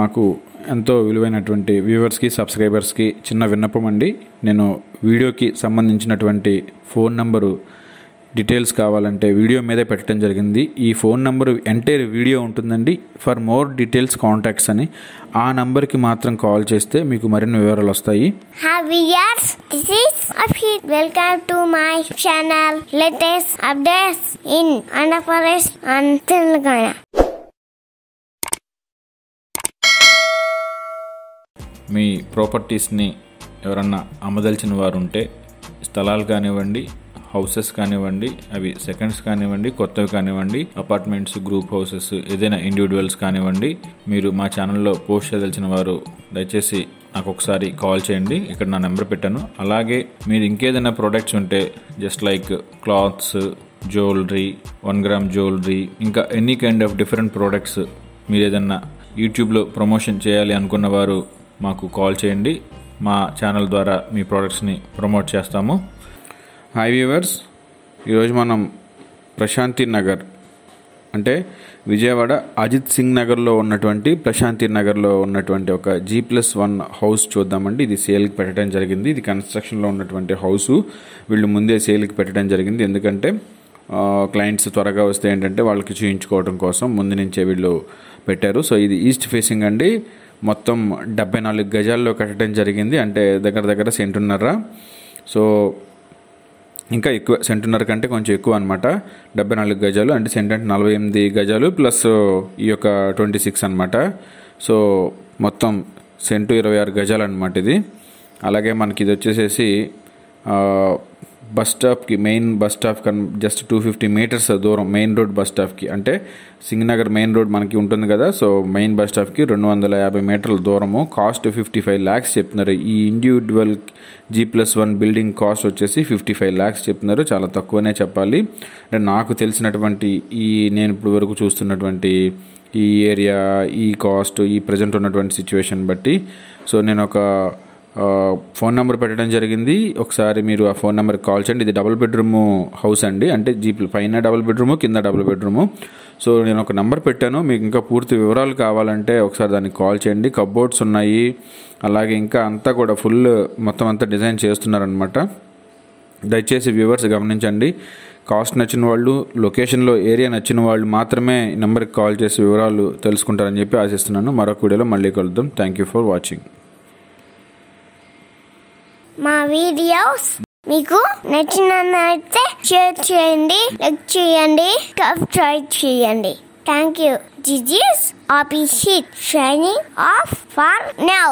మాకు ఎంతో విలువైనటువంటి వ్యూవర్స్కి సబ్స్క్రైబర్స్కి చిన్న విన్నపం అండి నేను వీడియోకి సంబంధించినటువంటి ఫోన్ నంబరు డీటెయిల్స్ కావాలంటే వీడియో మీదే పెట్టడం జరిగింది ఈ ఫోన్ నంబరు ఎంటైర్ వీడియో ఉంటుందండి ఫర్ మోర్ డీటెయిల్స్ కాంటాక్ట్స్ అని ఆ నంబర్కి మాత్రం కాల్ చేస్తే మీకు మరిన్ని వివరాలు వస్తాయి welcome to my channel latest updates in and Telangana మీ ప్రాపర్టీస్ని ఎవరన్నా అమ్మదలిచిన వారు ఉంటే స్థలాలు కానివ్వండి హౌసెస్ కానివ్వండి అవి సెకండ్స్ కానివ్వండి కొత్తవి కానివ్వండి అపార్ట్మెంట్స్ గ్రూప్ హౌసెస్ ఏదైనా ఇండివిజువల్స్ కానివ్వండి మీరు మా ఛానల్లో పోస్ట్ చేయదలిచిన వారు దయచేసి నాకు ఒకసారి కాల్ చేయండి ఇక్కడ నా నెంబర్ పెట్టాను అలాగే మీరు ఇంకేదైనా ప్రోడక్ట్స్ ఉంటే just like clothes jewellery one gram jewellery ఇంకా any kind of different products మీరు ఏదన్నా యూట్యూబ్లో ప్రమోషన్ చేయాలి అనుకున్న వారు మాకు కాల్ చేయండి మా ఛానల్ ద్వారా మీ ప్రోడక్ట్స్ని ప్రమోట్ చేస్తాము హాయ్ వ్యూవర్స్ ఈరోజు మనం ప్రశాంతి నగర్ అంటే విజయవాడ అజిత్ సింగ్ నగర్లో ఉన్నటువంటి ప్రశాంతి నగర్లో ఉన్నటువంటి ఒక జీ ప్లస్ వన్ హౌస్ చూద్దామండి ఇది సేల్కి పెట్టడం జరిగింది ఇది కన్స్ట్రక్షన్లో ఉన్నటువంటి హౌస్ వీళ్ళు ముందే సేల్కి పెట్టడం జరిగింది ఎందుకంటే క్లయింట్స్ త్వరగా వస్తే ఏంటంటే వాళ్ళకి చూయించుకోవడం కోసం ముందు నుంచే వీళ్ళు పెట్టారు సో ఇది ఈస్ట్ ఫేసింగ్ అండి మొత్తం డెబ్బై నాలుగు గజాల్లో కట్టడం జరిగింది అంటే దగ్గర దగ్గర సెంటున్నర సో ఇంకా ఎక్కువ సెంటున్నర కంటే కొంచెం ఎక్కువ అనమాట డెబ్బై నాలుగు గజాలు అంటే సెంట్ అంటే నలభై ఎనిమిది గజాలు ప్లస్ ఈ యొక్క ట్వంటీ సిక్స్ అనమాట సో మొత్తం సెంటు ఇరవై ఆరు గజాలు అనమాట ఇది అలాగే మనకి ఇది వచ్చేసేసి బస్ స్టాప్కి మెయిన్ బస్ స్టాప్ కన్ జస్ట్ టూ ఫిఫ్టీ మీటర్స్ దూరం మెయిన్ రోడ్ బస్ స్టాప్కి అంటే సింగనగర్ మెయిన్ రోడ్ మనకి ఉంటుంది కదా సో మెయిన్ బస్ స్టాప్కి రెండు వందల యాభై మీటర్ల దూరము కాస్ట్ ఫిఫ్టీ ఫైవ్ ల్యాక్స్ చెప్తున్నారు ఈ individual G plus one building cost వచ్చేసి ఫిఫ్టీ ఫైవ్ ల్యాక్స్ చెప్తున్నారు చాలా తక్కువనే చెప్పాలి అంటే నాకు తెలిసినటువంటి ఈ నేను ఇప్పుడు వరకు చూస్తున్నటువంటి ఈ ఏరియా ఈ కాస్ట్ ఈ ప్రజెంట్ ఉన్నటువంటి సిచ్యువేషన్ బట్టి సో నేను ఒక ఫోన్ నెంబర్ పెట్టడం జరిగింది ఒకసారి మీరు ఆ ఫోన్ నెంబర్కి కాల్ చేయండి ఇది డబుల్ బెడ్రూమ్ హౌస్ అండి అంటే జీప్ పైన డబుల్ బెడ్రూము కింద డబుల్ బెడ్రూము సో నేను ఒక నెంబర్ పెట్టాను మీకు ఇంకా పూర్తి వివరాలు కావాలంటే ఒకసారి దానికి కాల్ చేయండి కబ్బోర్డ్స్ ఉన్నాయి అలాగే ఇంకా అంతా కూడా ఫుల్ మొత్తం అంతా డిజైన్ చేస్తున్నారనమాట దయచేసి వ్యూవర్స్ గమనించండి కాస్ట్ నచ్చిన వాళ్ళు లొకేషన్లో ఏరియా నచ్చిన వాళ్ళు మాత్రమే నెంబర్కి కాల్ చేసి వివరాలు తెలుసుకుంటారని చెప్పి ఆశిస్తున్నాను మరొక వీడియోలో మళ్ళీ కలుద్దాం థ్యాంక్ యూ ఫర్ వాచింగ్ మా వీడియోస్ మీకు నచ్చినట్లయితే షేర్ చేయండి లైక్ చేయండి సబ్స్క్రైబ్ చేయండి థ్యాంక్ యూ జిజిస్ ఆఫీస్ షైనింగ్ ఆఫ్ ఫర్ నౌ